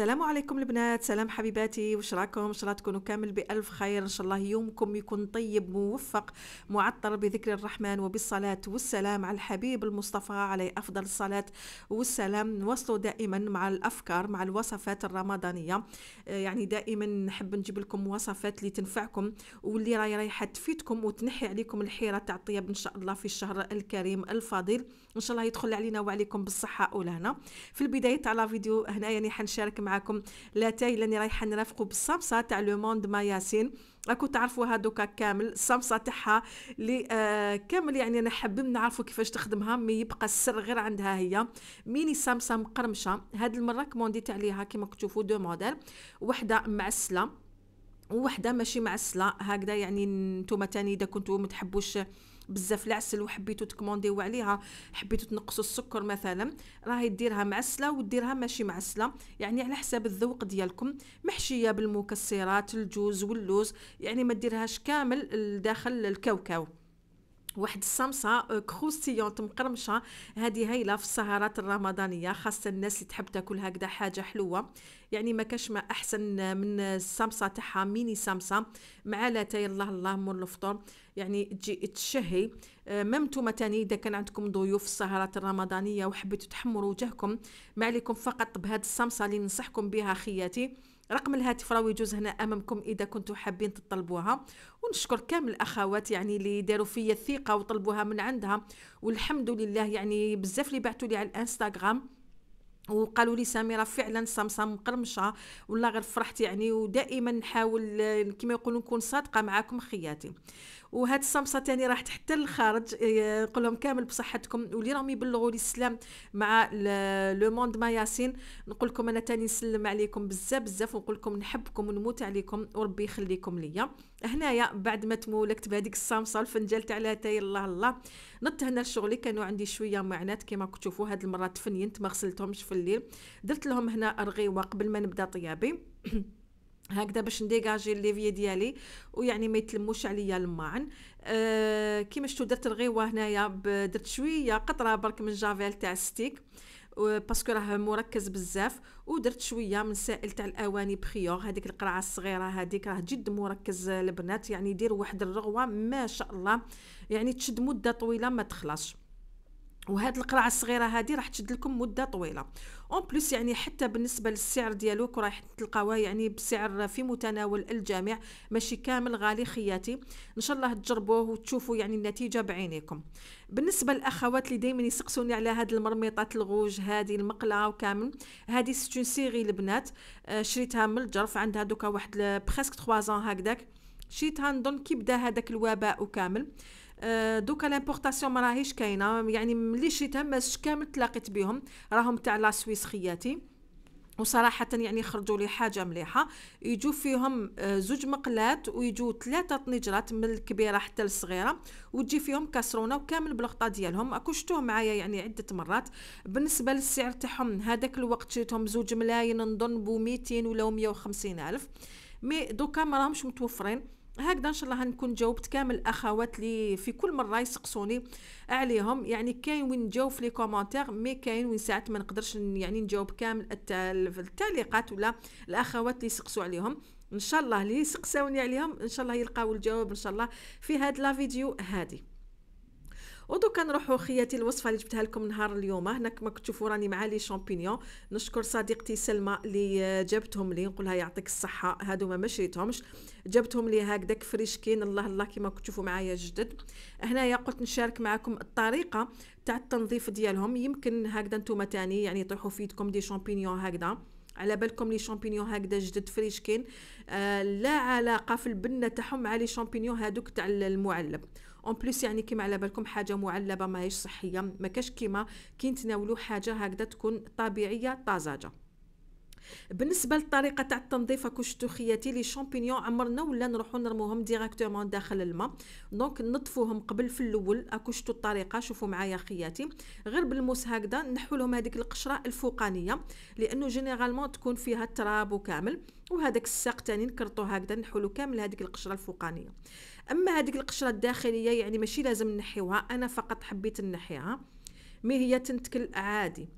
السلام عليكم البنات سلام حبيباتي وش راكم ان شاء الله تكونوا كامل بالف خير ان شاء الله يومكم يكون طيب موفق معطر بذكر الرحمن وبالصلاه والسلام على الحبيب المصطفى عليه افضل الصلاه والسلام نوصلوا دائما مع الافكار مع الوصفات الرمضانيه آه، يعني دائما نحب نجيب لكم وصفات اللي تنفعكم واللي راهي رايحه تفيدكم وتنحي عليكم الحيره تاع الطيب ان شاء الله في الشهر الكريم الفضيل ان شاء الله يدخل علينا وعليكم بالصحه والهنا في البدايه تاع لا فيديو هنايا يعني حنشارك مع معكم لاتاي لاني رايحه نرافقوا بالصمصه تاع لو موند ما ياسين راكو تعرفوا هادوكا كامل الصمصه تاعها اللي آه كامل يعني انا حابب نعرفوا كيفاش تخدمها مي يبقى السر غير عندها هي ميني صمصه مقرمشه هاد المره كومونديت عليها كيما تشوفوا دو موديل وحده معسله وحده ماشي معسله هكذا يعني نتوما تاني اذا كنتو متحبوش بزاف العسل وحبيتو تكمونديو عليها حبيتو تنقصوا السكر مثلا راهي ديرها معسله وديرها ماشي معسله يعني على حساب الذوق ديالكم محشيه بالمكسرات الجوز واللوز يعني ما ديرهاش كامل داخل الكاوكاو واحد السمسه آه، كروستيون مقرمشه هذه هايله في السهرات الرمضانيه خاصه الناس اللي تحب تاكل هكذا حاجه حلوه يعني ما كاش ما احسن من السمسه تاعها ميني سمسه مع لاتاي الله الله مور الفطور يعني تجي تشهي آه، مام نتوما تاني اذا كان عندكم ضيوف في السهرات الرمضانيه وحبيتوا تحمروا وجهكم ما عليكم فقط بهاد السمسه اللي ننصحكم بها خياتي رقم الهاتف راه يجوز هنا امامكم اذا كنتوا حابين تطلبوها ونشكر كامل الاخوات يعني اللي داروا فيا الثقه وطلبوها من عندها والحمد لله يعني بزاف اللي بعثوا لي على الانستغرام وقالوا لي سميره فعلا سمسم مقرمشه ولا غير فرحت يعني ودائما نحاول آه، كما يقولوا نكون صادقه معاكم خياتي وهاد الصمصه تاني راحت حتى للخارج نقول آه، لهم كامل بصحتكم واللي راهم يبلغوا لي السلام مع لو موند ما ياسين نقول لكم انا تاني نسلم عليكم بزاف بزاف ونقول لكم نحبكم ونموت عليكم وربي يخليكم ليا هنايا بعد ما تمولكت بهذيك الصامصه الفنجال تاع لاتاي الله الله نط هنا لشغلي كانوا عندي شويه معنات كما تشوفوا هاد المره تفنينت ما غسلتهمش في الليل درت لهم هنا رغيوه قبل ما نبدا طيابي هكذا باش نديكاجي الليفي ديالي ويعني ما يتلموش عليا الماعن أه كيما شفتوا درت الغيوه هنايا درت شويه قطره برك من جافيل تاع ستيك باسكو راه مركز بزاف ودرت شويه من سائل تاع الاواني بخيور هذيك القرعه الصغيره هذيك راه جد مركز البنات يعني دير واحد الرغوه ما شاء الله يعني تشد مده طويله ما تخلصش وهاد القرعه الصغيره هذه راح تشد لكم مده طويله اون بليس يعني حتى بالنسبه للسعر ديالو رايح تلقاوه يعني بسعر في متناول الجميع ماشي كامل غالي خياتي ان شاء الله تجربوه وتشوفوا يعني النتيجه بعينيكم بالنسبه للاخوات اللي دائما يسقسوني على هاد المرميطات الغوج هذه المقله وكامل هذه ستون سيغي البنات آه، شريتها من الجرف عندها دوكا واحد بريسك 3 هكذاك شريتها نظن كي بدا هذاك الوباء وكامل آه، دوكا لامبورطاسيون ما راهيش كاينه يعني ملي شريتها ما كامل تلاقيت بهم راهم تاع لا سويس خياتي وصراحة يعني خرجوا لي حاجة مليحة يجو فيهم آه، زوج مقلات ويجو ثلاثة طنجرات من الكبيرة حتى الصغيرة وتجي فيهم كسرونة وكامل بالغطا ديالهم اكو معايا يعني عدة مرات بالنسبة للسعر تاعهم هذاك الوقت شريتهم زوج ملاين نظن بو ميتين ولا وخمسين ألف مي دوكا ما راهمش متوفرين هكذا ان شاء الله غنكون جاوبت كامل الاخوات اللي في كل مره يسقسوني عليهم يعني كاين وين نجاوب في لي كومونتير مي كاين وين ساعات ما نقدرش يعني نجاوب كامل التعليقات ولا الاخوات اللي يسقسوا عليهم ان شاء الله اللي يسقساوني عليهم ان شاء الله يلقاو الجواب ان شاء الله في هاد لا فيديو هادي ودوكا نروحو خياتي الوصفه اللي جبتها لكم نهار اليوم هنا كما كتشوفوا راني مع لي شامبينيون نشكر صديقتي سلمى اللي جابتهم لي نقولها يعطيك الصحه هادو ما شريتهمش جابتهم لي هكذاك فريشكين الله الله كما كتشوفوا معايا جدد هنايا قلت نشارك معكم الطريقه تاع التنظيف ديالهم يمكن هكذا نتوما تاني يعني طيحوا في يدكم دي شامبينيون هكذا على بالكم لي شامبينيون هكذا جدد فريشكين آه لا علاقه في البنه تاعهم مع لي شامبينيون هادوك تاع المعلب اون بليس يعني كيما على بالكم حاجه معلبه ماهيش صحيه ما كاش كيما كي نتناولوا حاجه هكذا تكون طبيعيه طازجه بالنسبه للطريقه تاع التنظيف اكو شفتو خياتي لي شامبينيون عمرنا ولا نروحو نرموهم ديريكتومون داخل الماء دونك نطفوهم قبل في الاول اكو الطريقه شوفوا معايا خياتي غير بالموس هكذا نحو لهم هذيك القشره الفوقانيه لانه جينيرالمون تكون فيها التراب وكامل وهذاك الساق تاني نكرطو هكذا نحولو كامل هذيك القشره الفوقانيه اما هذيك القشره الداخليه يعني ماشي لازم نحيوها انا فقط حبيت نحيها مي هي تنتكل عادي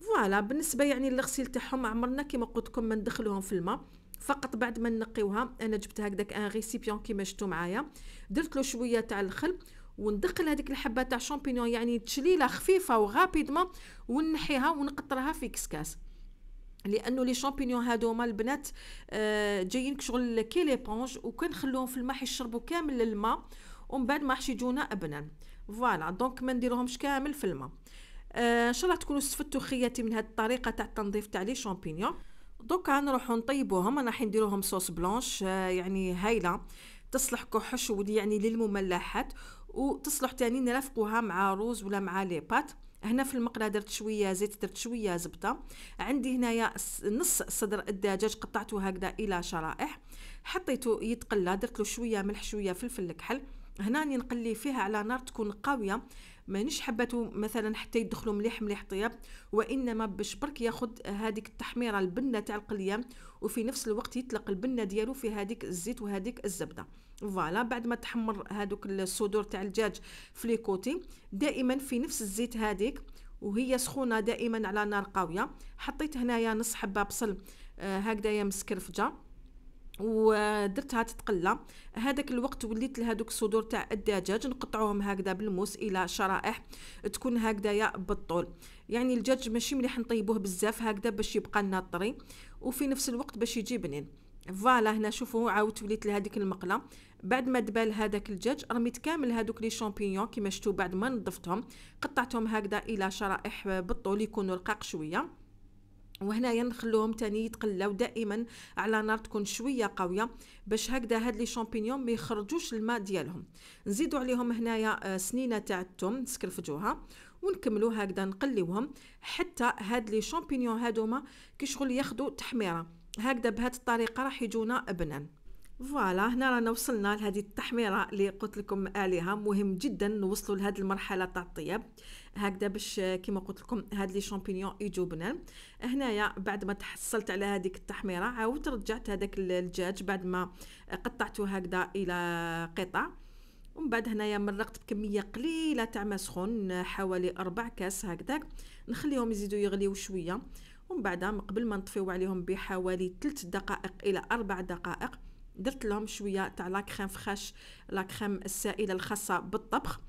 فوالا بالنسبه يعني للغسيل تاعهم عمرنا كيما قلت لكم ما ندخلوهم في الماء فقط بعد ما نقيوها انا جبت هكذاك ان ريسيبيون كيما شفتوا معايا درت له شويه تاع الخل وندخل هذيك الحبه تاع شامبينيون يعني تشليله خفيفه وغابيدمون ونحيها ونقطرها في كسكاس لانه لي شامبينيون هادوما البنات آه جايين كشغل كي ليبونج وكنخلوهم في الماء يشربوا كامل الماء ومن بعد ما راحش يجونا ابنان فوالا دونك ما نديروهمش كامل في الماء آه، ان شاء الله تكونوا استفدتوا خياتي من هذه الطريقه تاع التنظيف تاع لي شامبينيون دوكا نروحو نطيبوهم راح نديروهم صوص بلونش آه، يعني هايله تصلح كحش يعني للمملحات وتصلح تاني نرافقوها مع روز ولا مع لي بات هنا في المقله درت شويه زيت درت شويه زبده عندي هنايا نص صدر الدجاج قطعته هكذا الى شرائح حطيته يتقلى درت له شويه ملح شويه فلفل الكحل هنا نقلي فيها على نار تكون قويه مانيش حبته مثلا حتى يدخلوا مليح مليح طياب وانما باش برك ياخد هذيك التحميره البنه تاع القليه وفي نفس الوقت يطلق البنه ديالو في هذيك الزيت وهذيك الزبده فوالا بعد ما تحمر هذوك الصدور تاع الدجاج في ليكوتي دائما في نفس الزيت هذيك وهي سخونه دائما على نار قاويه حطيت هنايا نص حبه بصل هكذا آه، هكذايا مسكرفجه ودرتها تتقلى هذاك الوقت وليت لهذوك الصدور تاع الدجاج نقطعوهم هكذا بالموس الى شرائح تكون يا بالطول يعني الدجاج ماشي مليح نطيبوه بزاف هكذا باش يبقى لنا طري وفي نفس الوقت باش يجي بنين فوالا هنا شوفوا عاودت وليت لهذيك المقله بعد ما دبال هذاك الدجاج رميت كامل هذوك لي شامبينيون كيما شفتوا بعد ما نظفتهم قطعتهم هكذا الى شرائح بالطول يكونوا رقاق شويه وهنا نخلوهم تاني يتقلاو دائما على نار تكون شويه قويه باش هكذا هاد لي شامبينيون ما يخرجوش الماء ديالهم نزيدو عليهم هنايا آه، سنينه تاع الثوم نسكرفجوها ونكملو هكذا نقليوهم حتى هاد لي شامبينيون هادوما كي شغل ياخذوا تحميره هكذا بهاد الطريقه راح يجونا بنان فوالا هنا رانا وصلنا لهذه التحميره اللي قلت لكم عليها مهم جدا نوصلوا لهاد المرحله تاع الطياب هكذا باش آه، كما قلت لكم هاد لي شامبينيون يجوا بنان هنايا بعد ما تحصلت على هذيك التحميره عاودت رجعت هذاك الدجاج بعد ما قطعته هكذا الى قطع ومن بعد هنايا مرقت بكميه قليله تاع ما سخون حوالي أربع كاس هكذاك نخليهم يزيدوا يغليو شويه ومن بعد قبل ما نطفيو عليهم بحوالي 3 دقائق الى 4 دقائق درت لهم شويه تاع لا كريم فخاش لا السائله الخاصه بالطبخ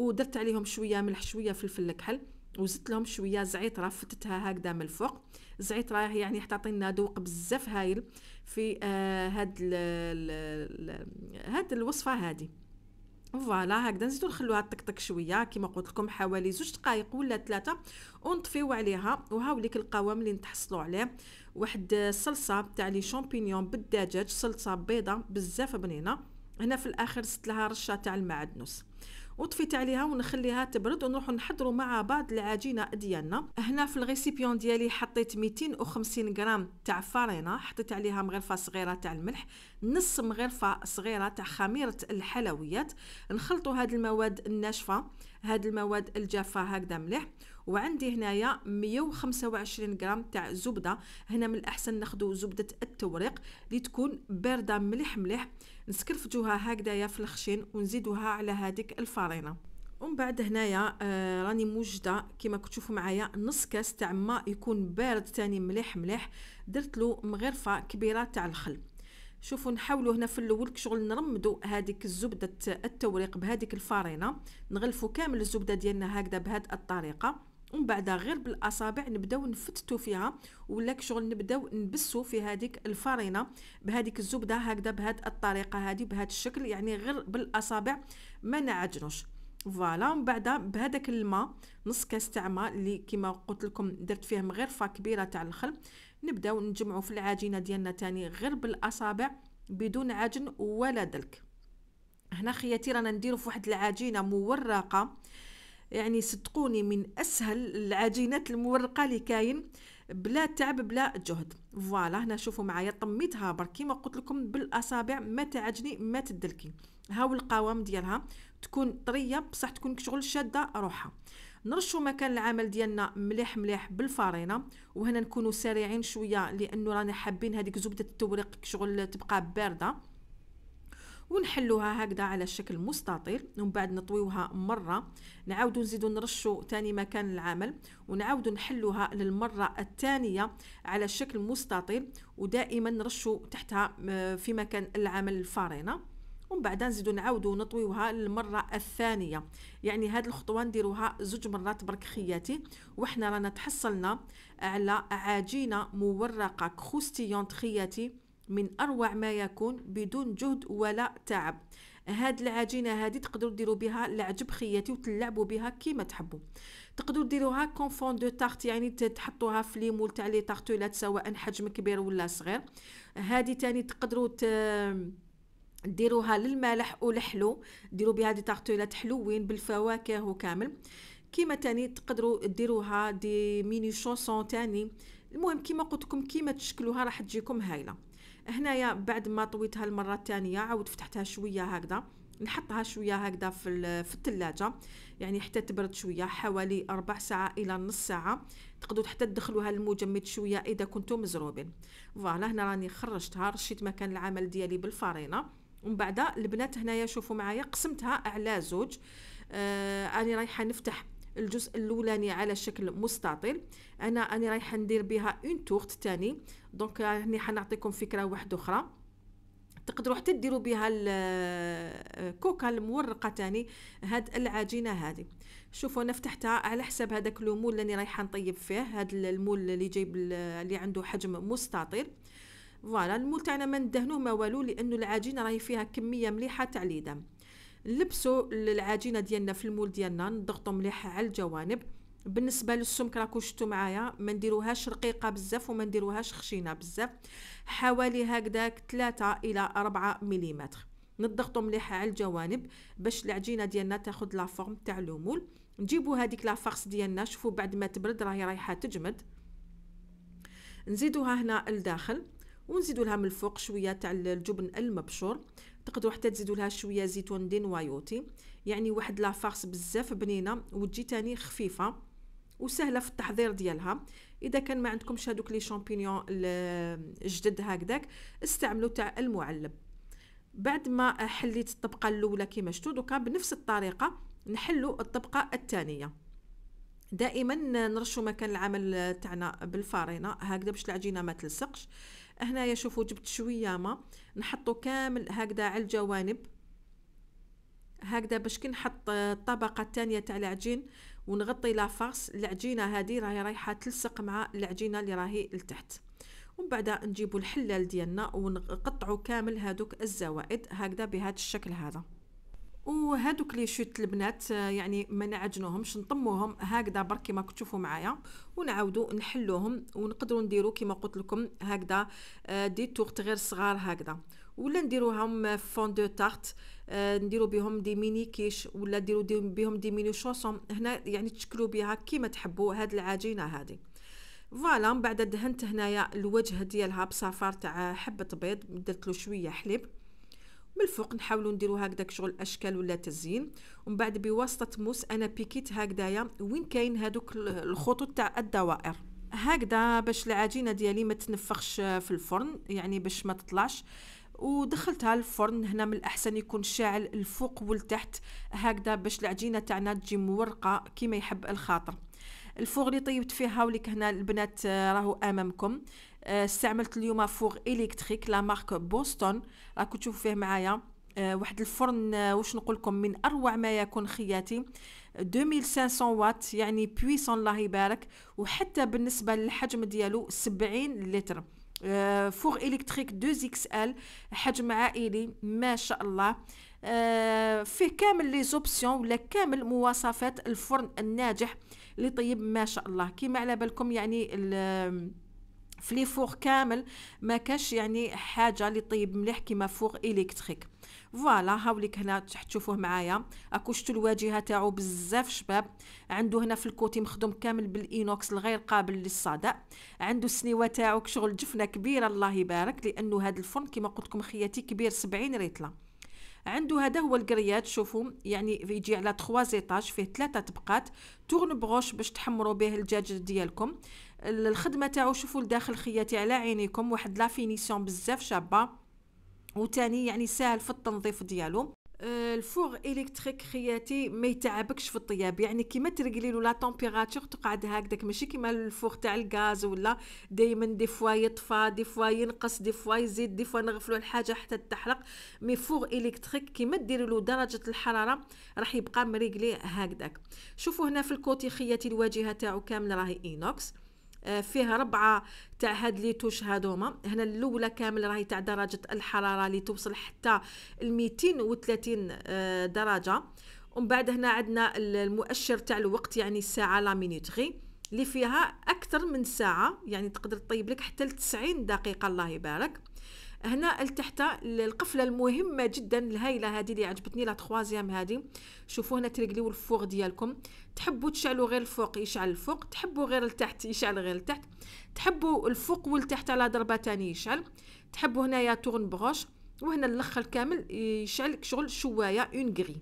ودرت عليهم شويه ملح شويه فلفل الكحل وزدت لهم شويه زعتره فتتها هكذا من الفوق زعيطره يعني حتعطينا ذوق بزاف هايل في آه هاد ال هاد الوصفه هذه فوالا هكذا نزيدو نخلوها تكتك شويه كيما قلت لكم حوالي زوج دقائق ولا ثلاثه ونطفيو عليها وهاوليك القوام اللي نتحصلوا عليه واحد الصلصه آه، تاع لي شامبينيون بالدجاج صلصه بيضه بزاف بنينه هنا في الاخر زدت لها رشه تاع المعدنوس وطفيت عليها ونخليها تبرد ونروح نحضروا مع بعض العجينه ديالنا هنا في الغيسيبيون ديالي حطيت 250 غرام تاع فرينه حطيت عليها مغرفه صغيره تاع الملح نص مغرفه صغيره تاع خميره الحلويات نخلطوا هاد المواد الناشفه هاد المواد الجافه هكذا مليح وعندي هنايا 125 غرام تاع زبده هنا من الاحسن ناخذ زبده التوريق اللي تكون بارده مليح مليح نسكرفجوها هكذايا في الخشين ونزيدوها على هذيك الفرينه ومن بعد هنايا آه راني موجده كما كتشوفوا معايا نص كاس تاع ما يكون بارد تاني مليح مليح درت له مغرفه كبيره تاع الخل شوفوا نحاولوا هنا في الاول كشغل نرمدوا هذيك الزبده التوريق بهذيك الفرينه نغلفوا كامل الزبده ديالنا هكذا بهذه الطريقه ومن بعد غير بالاصابع نبداو نفتتو فيها ولا شغل نبداو نبسو في هذيك الفرينه بهذيك الزبده هكذا بهاد الطريقه هذه بهذا الشكل يعني غير بالاصابع ما نعجنوش فوالا ومن بعد بهذاك الماء نص كاس تاع ماء اللي كما قلت لكم درت فيهم غير كبيره تاع الخل نبداو نجمعو في العجينه ديالنا تاني غير بالاصابع بدون عجن ولا دلك هنا خياتي رانا نديرو في واحد العجينه مورقه يعني صدقوني من اسهل العجينات المورقه اللي كاين بلا تعب بلا جهد فوالا هنا شوفوا معايا طميتها برك كيما قلت لكم بالاصابع ما تعجني ما تدلكي هاو القوام ديالها تكون طريه بصح تكون شغل شاده روحها نرشو مكان العمل ديالنا مليح مليح بالفارينه وهنا نكونوا سريعين شويه لانه رانا حابين هذيك زبده التوريق شغل تبقى بارده ونحلوها هكذا على شكل مستطيل ومن بعد نطويوها مره نعاودو نزيدو نرشو تاني مكان العمل ونعود نحلوها للمره الثانيه على شكل مستطيل ودائما نرشو تحتها آه، في مكان العمل الفارينه ومن بعد نزيدو نعاودو نطويوها للمره الثانيه يعني هاد الخطوه نديروها زوج مرات برك خياتي وحنا رانا تحصلنا على عجينه مورقه كروستيونت خياتي من اروع ما يكون بدون جهد ولا تعب هاد العجينه هادي تقدروا ديروا بها العجب خياتي وتلعبوا بها كيما تحبوا تقدروا ديروها كونفون دو تارت يعني تحطوها في ليمول تاع لي تارتولات سواء حجم كبير ولا صغير هادي تاني تقدروا ت... ديروها للمالح والحلو ديروا بها دي تارتولات حلوين بالفواكه وكامل كيما تاني تقدروا ديروها دي ميني شوسون تاني المهم كيما قلت لكم كيما تشكلوها راح تجيكم هايله هنايا بعد ما طويتها المره الثانيه عاود فتحتها شويه هكذا نحطها شويه هكذا في في الثلاجه يعني حتى تبرد شويه حوالي ربع ساعه الى نص ساعه تقدروا حتى تدخلوها المجمد شويه اذا كنتم مزروبين فوالا هنا راني خرجتها رشيت مكان العمل ديالي بالفرينه ومن بعد البنات هنايا شوفوا معايا قسمتها على زوج آه انا رايحه نفتح الجزء الاولاني على شكل مستطيل انا راني رايحه ندير بها اون تورت تاني دونك هني حنعطيكم فكره واحده اخرى تقدروا حتى ديروا بها الكوكا آه، المورقه تاني هاد العجينه هذه شوفوا انا فتحتها على حساب هذاك المول اللي رايحه نطيب فيه هاد المول اللي جايب اللي عنده حجم مستطيل فوالا المول تاعنا ما ندهنوه ما والو لانه العجينه راهي فيها كميه مليحه تاع الدم نلبسوا العجينه ديالنا في المول ديالنا نضغطوا مليح على الجوانب بالنسبه للسمك راكم شفتوا معايا ما نديروهاش رقيقه بزاف وما نديروهاش خشينه بزاف حوالي هكذاك 3 الى 4 ملم نضغطوا مليح على الجوانب باش العجينه ديالنا تاخذ لا فورم تاع المول نجيبوا هذيك لا فارس ديالنا شوفوا بعد ما تبرد راهي رايحه تجمد نزيدوها هنا لداخل ونزيدو لها من الفوق شويه تاع الجبن المبشور تقدروا حتى تزيدوا لها شويه زيتون دي نوايوتي يعني واحد لا فارس بزاف بنينه وتجي تاني خفيفه وسهله في التحضير ديالها اذا كان ما عندكمش هذوك لي شامبينيون الجدد هكذاك استعملوا تاع المعلب بعد ما حليت الطبقه الاولى كما شفتوا دوكا بنفس الطريقه نحلوا الطبقه الثانيه دائما نرشوا مكان العمل تاعنا بالفارينه هكذا باش العجينه ما تلصقش هنايا شوفوا جبت شويه ما نحطو كامل هكذا على الجوانب هكذا باش كي نحط الطبقه الثانيه تاع العجين ونغطي لافاص العجينه هذه راهي رايحه تلصق مع العجينه اللي راهي لتحت ومن بعد نجيبوا الحلال ديالنا ونقطعوا كامل هادوك الزوائد هكذا بهذا الشكل هذا وهذوك لي شوت البنات آه، يعني ما نعجنوهمش نطموهم هكذا برك كما كتشوفوا معايا ونعاودوا نحلوهم ونقدروا نديروا كما قلت لكم هكذا دي آه، تورت غير صغار هكذا ولا نديروهم فون دو تارت نديروا بهم دي ميني كيش ولا نديروا دي بهم دي ميني شوسون هنا يعني تشكلوا بها كيما تحبوا هاد العجينه هذه فوالا من بعد دهنت هنايا الوجه ديالها بصفار تاع حبه بيض درت له شويه حليب من الفوق نحاولوا نديرو هكذاك شغل اشكال ولا تزيين ومن بعد بواسطه موس انا بيكيت هكذايا وين كاين هذوك الخطوط تاع الدوائر هكذا باش العجينه ديالي ما تنفخش آه، في الفرن يعني باش ما تطلعش ودخلتها الفرن هنا من الاحسن يكون شاعل الفوق والتحت هكذا باش العجينه تاعنا تجي مورقه كيما يحب الخاطر الفوق اللي طيبت فيها وليك هنا البنات آه، راهو امامكم آه، استعملت اليوم فوغ الكتريك لا مارك بوستون راكم تشوفوا فيه معايا آه، واحد الفرن آه، واش نقول لكم من اروع ما يكون خياتي 2500 واط يعني بويسون الله يبارك وحتى بالنسبه للحجم ديالو 70 لتر فوغ الكتريك 2 اكس ال حجم عائلي ما شاء الله فيه كامل لي زوبسيون ولا كامل مواصفات الفرن الناجح اللي طيب ما شاء الله كيما على بالكم يعني في لي فور كامل ما كاش يعني حاجه اللي طيب مليح كيما فور الكتريك فوالا هاوليك هنا تشوفوه معايا اكو شتو الواجهه تاعو بزاف شباب عنده هنا في الكوتي مخدوم كامل بالاينوكس الغير قابل للصداء عنده السنيوه تاعو شغل جفنه كبيره الله يبارك لانه هذا الفرن كيما قلت لكم خياتي كبير 70 ريتله عنده هذا هو الكريات شوفوا يعني يجي على 3 ايطاج فيه ثلاثه طبقات تورن بغوش باش تحمروا به الدجاج ديالكم الخدمه تاعو شوفوا لداخل خياتي على عينيكم واحد لا فينيسيون بزاف شابه وتاني يعني ساهل في التنظيف ديالو آه، الفوغ الكتريك خياتي ما يتعبكش في الطياب يعني كيما ترقلي له لا طومبيراتور تقعد هكذاك ماشي كيما الفوغ تاع الغاز ولا دائما دي فوا يطفى دي فوا ينقص دي فوا يزيد دي فوا نغفلوا الحاجه حتى تحرق مي فوغ الكتريك كيما ديري له درجه الحراره راح يبقى مريقلي هكذاك شوفوا هنا في الكوتي خياتي الواجهه تاعو كامل راهي اينوكس آه، فيه ربعه تاع هاد لي توش هادوما هنا الاولى كامل راهي تاع درجه الحراره اللي توصل حتى ل 230 آه، درجه ومن بعد هنا عندنا المؤشر تاع الوقت يعني الساعه لا مينوتري اللي فيها اكثر من ساعه يعني تقدر تطيب لك حتى ل 90 دقيقه الله يبارك هنا التحت القفله المهمه جدا الهايله هذه اللي عجبتني لا تخوازيام هذه شوفوا هنا تريكليو الفوق ديالكم تحبوا تشعلوا غير الفوق يشعل الفوق تحبوا غير التحت يشعل غير التحت تحبوا الفوق والتحت على ضربه ثاني يشعل تحبوا هنايا تورن بغوش وهنا اللخ كامل يشعل شغل شوايه اون غري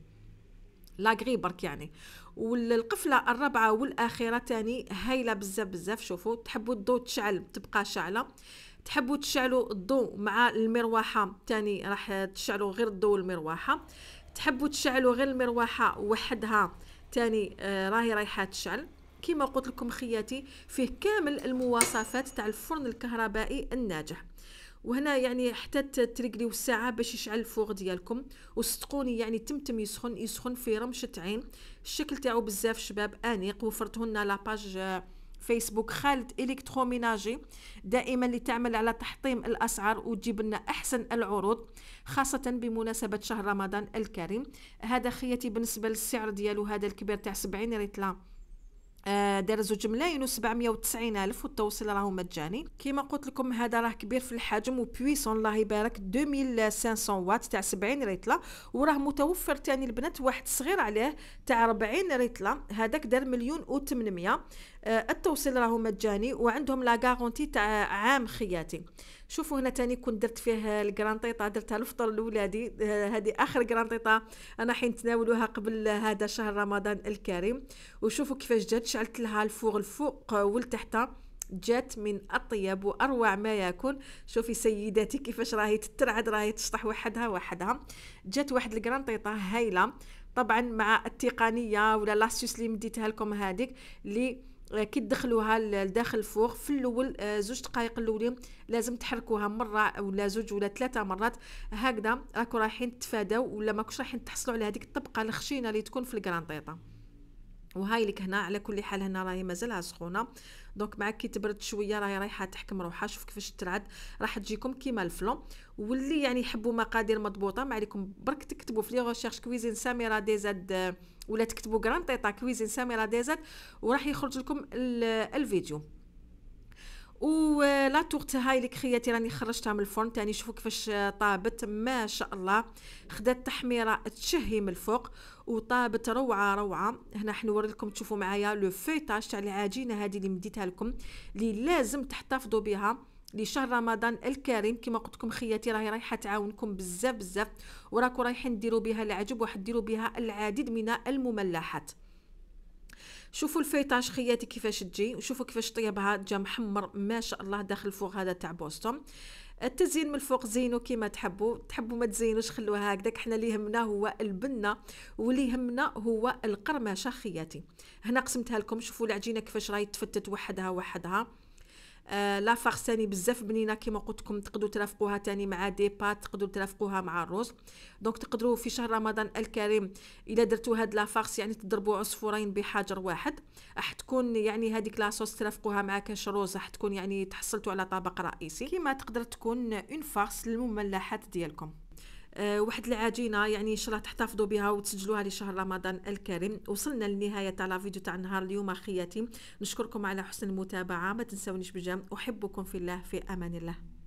لا غري برك يعني والقفله الرابعه والاخيره تاني هايله بزاف بزاف شوفوا تحبوا الضوء تشعل تبقى شعله تحبوا تشعلوا الضوء مع المروحه تاني راح تشعلوا غير الضوء المروحه تحبوا تشعلوا غير المروحه وحدها تاني آه، راهي رايحه تشعل كما قلت لكم خياتي فيه كامل المواصفات تاع الفرن الكهربائي الناجح وهنا يعني حتى تريكليو الساعه باش يشعل الفوغ ديالكم وصدقوني يعني تمتم يسخن يسخن في رمشه عين الشكل تاعو بزاف شباب انيق وفرته لنا لاباج فيسبوك خالد إلكتروميناجي دائما لتعمل على تحطيم الأسعار وتجيب لنا أحسن العروض خاصة بمناسبة شهر رمضان الكريم هذا خياتي بالنسبة للسعر ديالو هذا الكبير تاع 70 ريتلا آه، دارزو جمله وتسعين الف والتوصيل راهو مجاني كيما قلت لكم هذا راه كبير في الحجم وبويسون الله يبارك 2500 وات تاع 70 ريتله وراه متوفر تاني البنات واحد صغير عليه تاع 40 ريتله هذاك دار مليون و800 آه، التوصيل راهو مجاني وعندهم لا غارونتي تاع عام خياتي شوفوا هنا تاني كنت درت فيه الكرانطيطه درتها الفطر لولادي آه، هذه اخر كرانطيطه انا حين تناولوها قبل هذا شهر رمضان الكريم وشوفوا كيفاش جات شعلت لها الفوق الفوق والتحت جات من اطيب واروع ما يكون شوفي سيداتي كيفاش راهي تترعد راهي تشطح وحدها وحدها جات واحد الكرانطيطه هايله طبعا مع التقنيه ولا لاسيوس اللي مديتها لكم هذيك اللي آه، كي تدخلوها لداخل الفوغ في الاول آه، زوج دقائق الاولين لازم تحركوها مره ولا زوج ولا ثلاثه مرات هكذا راكو رايحين تتفاداو ولا ماكوش رايحين تحصلوا على هذيك الطبقه الخشينه اللي تكون في الكرانطيطه وهاي لك هنا على كل حال هنا راهي مازالها سخونه دونك معاك كي تبرد شويه راهي رايحه تحكم روحها شوف كيفاش ترعد راح تجيكم كيما الفلون واللي يعني يحبوا مقادير مضبوطه ما عليكم برك تكتبوا في لي ريغوشيرش كويزين سميره ديزاد ولا تكتبوا كرانطيطه كويزين سميره ديزاد وراح يخرج لكم الفيديو ولا تورت هاي اللي كرياتي راني خرجتها من الفرن تاني شوفوا كيفاش طابت ما شاء الله خدات تحميره تشهي من الفوق وطابت روعه روعه هنا حنوري لكم تشوفوا معايا لو فيتاج تاع العجينه هذه اللي مديتها لكم اللي لازم تحتفظوا بها لشهر رمضان الكريم كما قلت لكم خياتي راهي رايحه تعاونكم بزاف بزاف وراكم رايحين ديروا بها العجب وحديروا بها العديد من المملحات شوفوا الفيطاج خياتي كيفاش تجي وشوفوا كيفاش طيبها جا محمر ما شاء الله داخل الفوق هذا تاع بوستوم التزيين من الفوق زينو كيما تحبوا تحبوا ما تزينوش خلوها هكذاك حنا اللي يهمنا هو البنه واللي يهمنا هو القرمشه خياتي هنا قسمتها لكم شوفوا العجينه كيفاش راهي تفتت وحدها وحدها آه لا فارس ثاني بزاف بنينه كما قلت لكم تقدروا ترافقوها ثاني مع دي بات تقدروا ترافقوها مع الرز دونك تقدروا في شهر رمضان الكريم الا درتوا هاد لا فارس يعني تضربوا عصفورين بحجر واحد راح تكون يعني هذيك لاصوص ترافقوها مع كاش رز راح تكون يعني تحصلتوا على طبق رئيسي كما تقدر تكون اون فارس للمملحات ديالكم آه، واحد العجينه يعني ان شاء الله تحتفظوا بها وتسجلوها لشهر رمضان الكريم وصلنا لنهايه لا فيديو تاع النهار اليوم اخياتي نشكركم على حسن المتابعه ما تنسونيش بجام احبكم في الله في امان الله